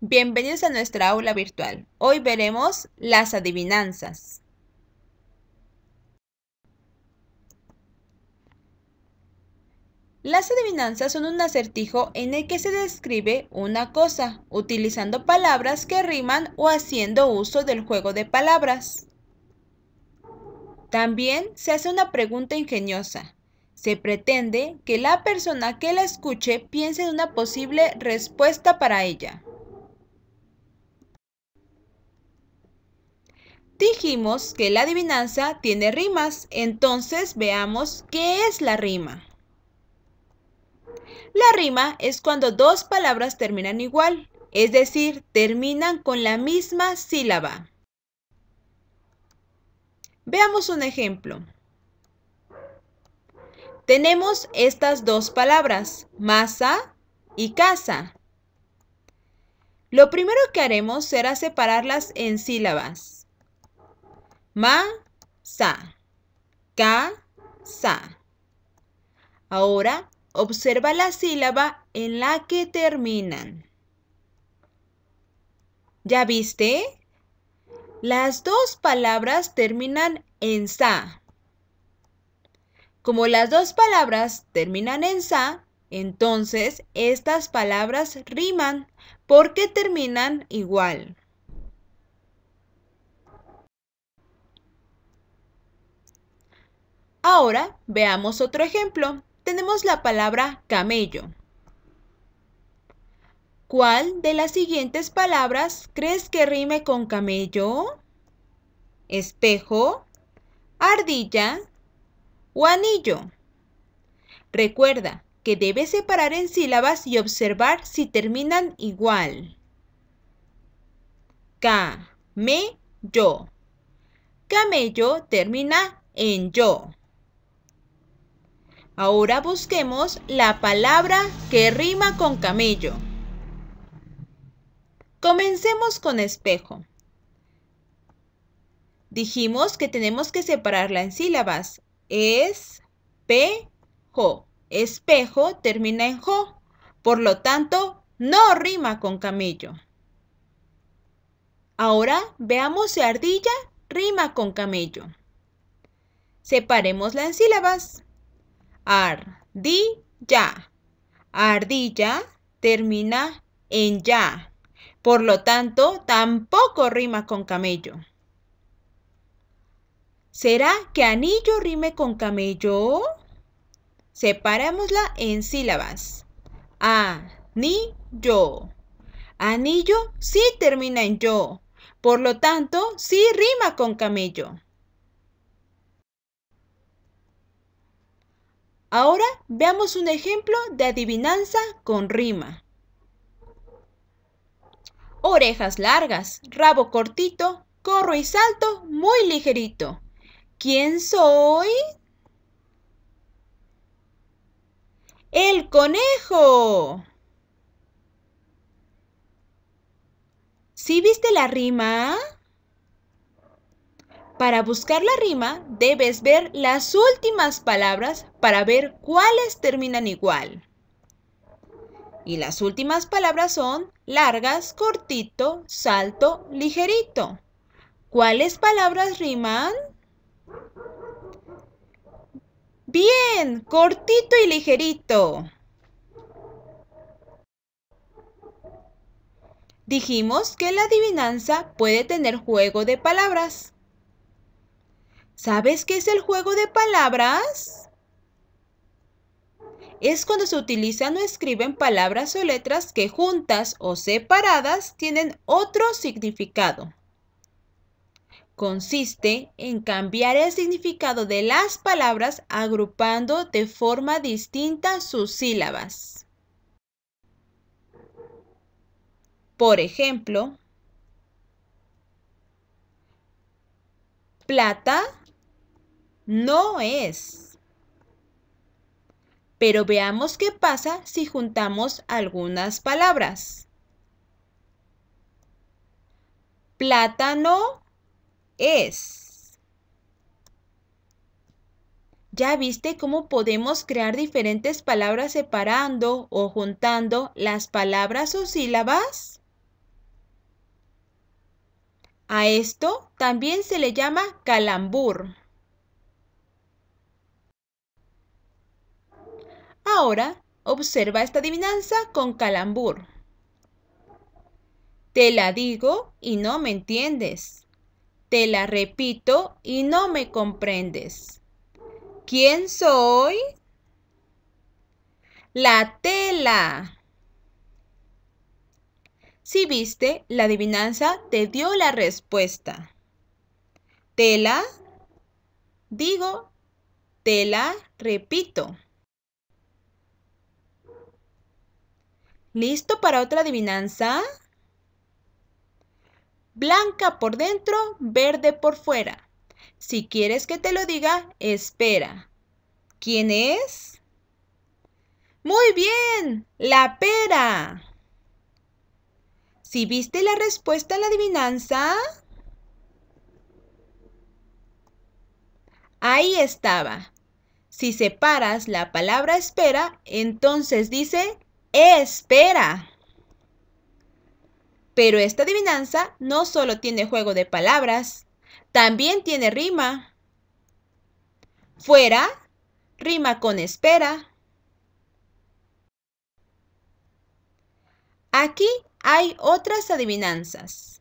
Bienvenidos a nuestra aula virtual. Hoy veremos las adivinanzas. Las adivinanzas son un acertijo en el que se describe una cosa, utilizando palabras que riman o haciendo uso del juego de palabras. También se hace una pregunta ingeniosa. Se pretende que la persona que la escuche piense en una posible respuesta para ella. Dijimos que la adivinanza tiene rimas, entonces veamos qué es la rima. La rima es cuando dos palabras terminan igual, es decir, terminan con la misma sílaba. Veamos un ejemplo. Tenemos estas dos palabras, masa y casa. Lo primero que haremos será separarlas en sílabas. Ma-sa, ka sa Ahora observa la sílaba en la que terminan. ¿Ya viste? Las dos palabras terminan en sa. Como las dos palabras terminan en sa, entonces estas palabras riman porque terminan igual. Ahora veamos otro ejemplo. Tenemos la palabra camello. ¿Cuál de las siguientes palabras crees que rime con camello? Espejo, ardilla o anillo. Recuerda que debes separar en sílabas y observar si terminan igual. Camello. Camello termina en yo. Ahora busquemos la palabra que rima con camello. Comencemos con espejo. Dijimos que tenemos que separarla en sílabas. Es, pe, jo. Espejo termina en jo. Por lo tanto, no rima con camello. Ahora veamos si ardilla rima con camello. Separemosla en sílabas ardilla. Ardilla termina en ya. Por lo tanto, tampoco rima con camello. ¿Será que anillo rime con camello? Separémosla en sílabas. a ni yo. Anillo sí termina en yo. Por lo tanto, sí rima con camello. Ahora veamos un ejemplo de adivinanza con rima. Orejas largas, rabo cortito, corro y salto muy ligerito. ¿Quién soy? El conejo. ¿Sí viste la rima? Para buscar la rima debes ver las últimas palabras para ver cuáles terminan igual. Y las últimas palabras son largas, cortito, salto, ligerito. ¿Cuáles palabras riman? Bien, cortito y ligerito. Dijimos que la adivinanza puede tener juego de palabras. ¿Sabes qué es el juego de palabras? Es cuando se utilizan o escriben palabras o letras que juntas o separadas tienen otro significado. Consiste en cambiar el significado de las palabras agrupando de forma distinta sus sílabas. Por ejemplo, plata no es. Pero veamos qué pasa si juntamos algunas palabras. Plátano es. ¿Ya viste cómo podemos crear diferentes palabras separando o juntando las palabras o sílabas? A esto también se le llama calambur. Ahora observa esta adivinanza con calambur. Te la digo y no me entiendes. Te la repito y no me comprendes. ¿Quién soy? La tela. Si viste, la adivinanza te dio la respuesta. Tela, digo, tela, repito. ¿Listo para otra adivinanza? Blanca por dentro, verde por fuera. Si quieres que te lo diga, espera. ¿Quién es? Muy bien, la pera. Si viste la respuesta a la adivinanza, ahí estaba. Si separas la palabra espera, entonces dice espera. Pero esta adivinanza no solo tiene juego de palabras, también tiene rima. Fuera rima con espera. Aquí hay otras adivinanzas.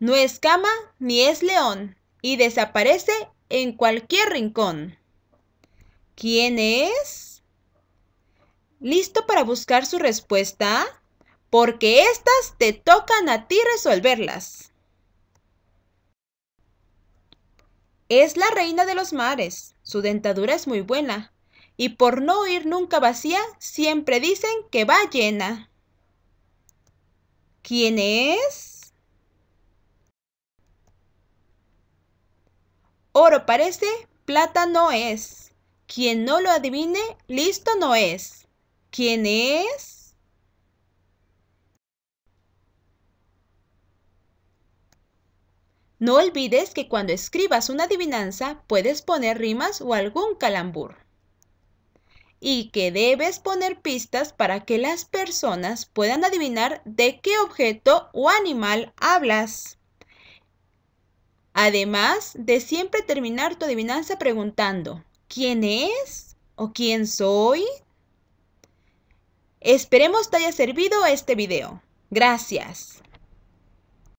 No es cama ni es león y desaparece en cualquier rincón. ¿Quién es? ¿Listo para buscar su respuesta? Porque estas te tocan a ti resolverlas. Es la reina de los mares. Su dentadura es muy buena. Y por no ir nunca vacía, siempre dicen que va llena. ¿Quién es? Oro parece, plata no es. Quien no lo adivine, listo no es. ¿Quién es? No olvides que cuando escribas una adivinanza puedes poner rimas o algún calambur. Y que debes poner pistas para que las personas puedan adivinar de qué objeto o animal hablas. Además de siempre terminar tu adivinanza preguntando, ¿quién es? ¿O quién soy? Esperemos te haya servido este video. Gracias.